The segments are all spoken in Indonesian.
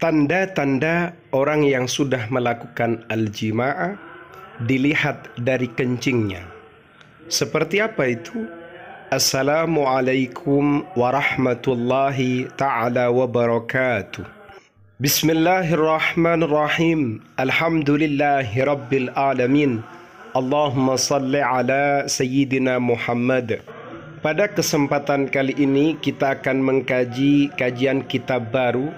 Tanda-tanda orang yang sudah melakukan al-jima'ah dilihat dari kencingnya. Seperti apa itu? Assalamualaikum warahmatullahi taala wabarakatuh. Bismillahirrahmanirrahim. Alhamdulillahi alamin. Allahumma salli ala sayyidina Muhammad. Pada kesempatan kali ini kita akan mengkaji kajian kitab baru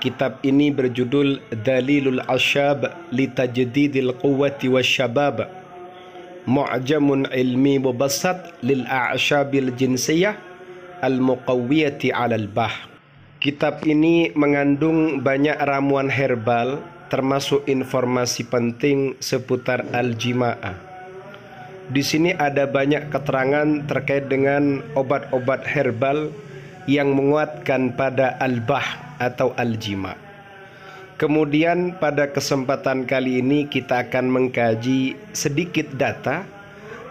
Kitab ini berjudul Dalilul Ashab li Tajdidil Quwwati Wasyabab. Mu'jamun ilmi mubassat lil a'shabil jinsiyah al muqawwiyati 'alal bah. Kitab ini mengandung banyak ramuan herbal termasuk informasi penting seputar al-jima'ah. Di sini ada banyak keterangan terkait dengan obat-obat herbal yang menguatkan pada al-bah atau al-jima. Kemudian pada kesempatan kali ini kita akan mengkaji sedikit data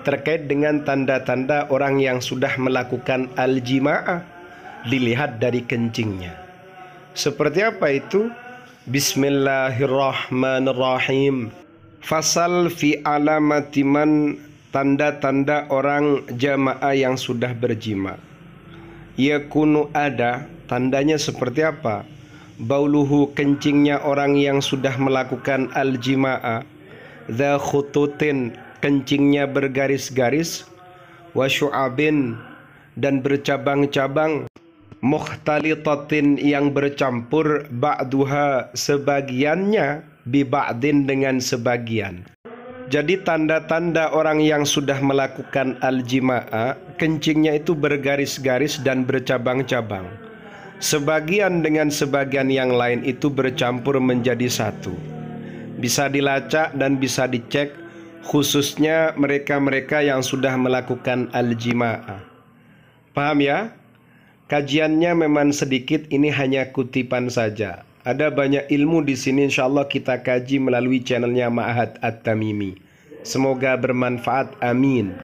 terkait dengan tanda-tanda orang yang sudah melakukan al-jima'ah dilihat dari kencingnya. Seperti apa itu? Bismillahirrahmanirrahim. Fasal fi alamatiman tanda-tanda orang jamaah yang sudah berjima yakunu ada tandanya seperti apa bauluhu kencingnya orang yang sudah melakukan al-jima'a dha khututin kencingnya bergaris-garis wa syu'abin dan bercabang-cabang mukhtalitatin yang bercampur ba'duha sebagiannya biba'din dengan sebagian jadi tanda-tanda orang yang sudah melakukan al-jima'a, kencingnya itu bergaris-garis dan bercabang-cabang. Sebagian dengan sebagian yang lain itu bercampur menjadi satu. Bisa dilacak dan bisa dicek khususnya mereka-mereka yang sudah melakukan al-jima'a. Paham ya? Kajiannya memang sedikit ini hanya kutipan saja. Ada banyak ilmu di sini insya Allah kita kaji melalui channelnya Ma'ahad At-Tamimi. Semoga bermanfaat. Amin.